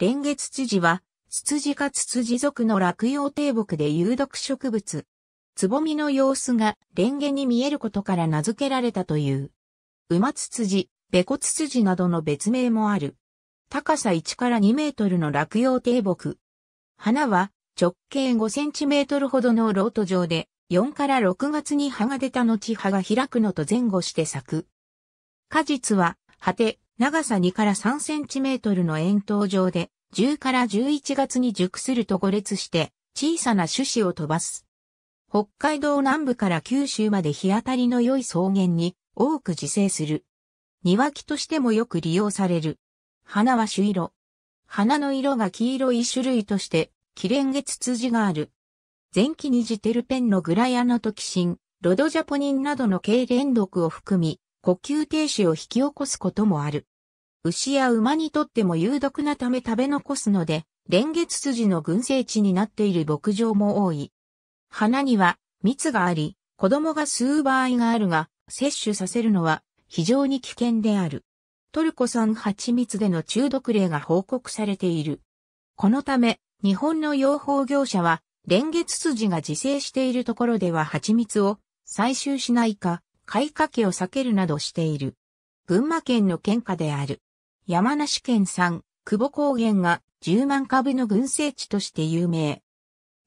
蓮月ツジは、ツツジかツツジ属の落葉低木で有毒植物。つぼみの様子がレンゲに見えることから名付けられたという。馬ツツジ、ベコツツジなどの別名もある。高さ1から2メートルの落葉低木。花は直径5センチメートルほどのロート状で、4から6月に葉が出た後葉が開くのと前後して咲く。果実は、果て、長さ2から3センチメートルの円筒状で、10から11月に熟すると5列して小さな種子を飛ばす。北海道南部から九州まで日当たりの良い草原に多く自生する。庭木としてもよく利用される。花は朱色。花の色が黄色い種類として、キレンゲツツジがある。前期にジテルペンのグラヤノトキシン、ロドジャポニンなどの軽連毒を含み、呼吸停止を引き起こすこともある。牛や馬にとっても有毒なため食べ残すので、連月筋の群生地になっている牧場も多い。花には蜜があり、子供が吸う場合があるが、摂取させるのは非常に危険である。トルコ産蜂蜜での中毒例が報告されている。このため、日本の養蜂業者は、連月筋が自生しているところでは蜂蜜を採集しないか、買いかけを避けるなどしている。群馬県の県下である。山梨県産、久保高原が10万株の群生地として有名。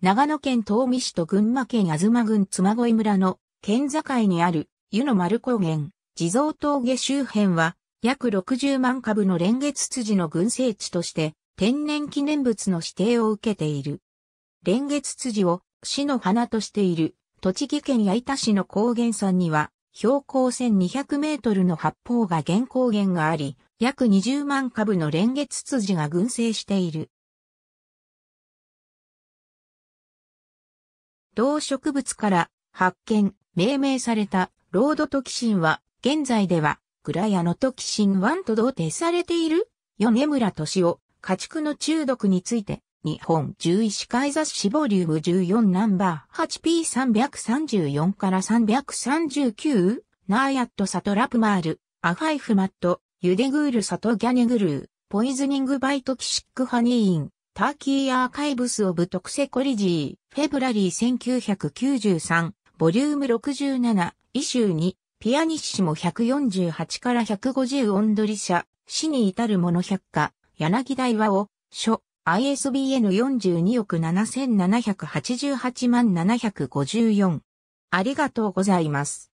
長野県東美市と群馬県東郡妻恋村の県境にある湯の丸高原、地蔵峠周辺は約60万株の蓮月辻の群生地として天然記念物の指定を受けている。蓮月辻を市の花としている栃木県矢板市の高原山には標高1200メートルの八方が原高原があり、約20万株の連月ゲツツジが群生している。動植物から発見、命名されたロードトキシンは、現在では、グラヤノトキシン1と同定されている、米村敏夫、家畜の中毒について、日本獣医師会雑誌ボリューム14ナンバー 8P334 から339、ナーヤット・サトラプマール、アファイフマット、ユデグール・サトギャネグルー、ポイズニング・バイト・キシック・ハニーイン、ターキー・アーカイブス・オブ・トクセコリジー、フェブラリー1993、ボリューム67、イシュー2、ピアニッシモ148から150オンドリ社、死に至るもの百科、柳台和を、書、ISBN 42億7788万754。ありがとうございます。